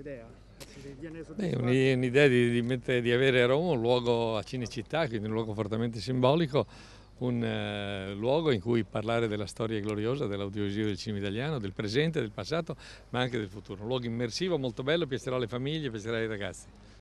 idea? Beh, un'idea di, di, mettere, di, avere a Roma un luogo a Cinecittà, quindi un luogo fortemente simbolico, un eh, luogo in cui parlare della storia gloriosa dell'audiovisivo del cinema italiano, del presente, del passato, ma anche del futuro. Un luogo immersivo, molto bello, piacerà alle famiglie, piacerà ai ragazzi.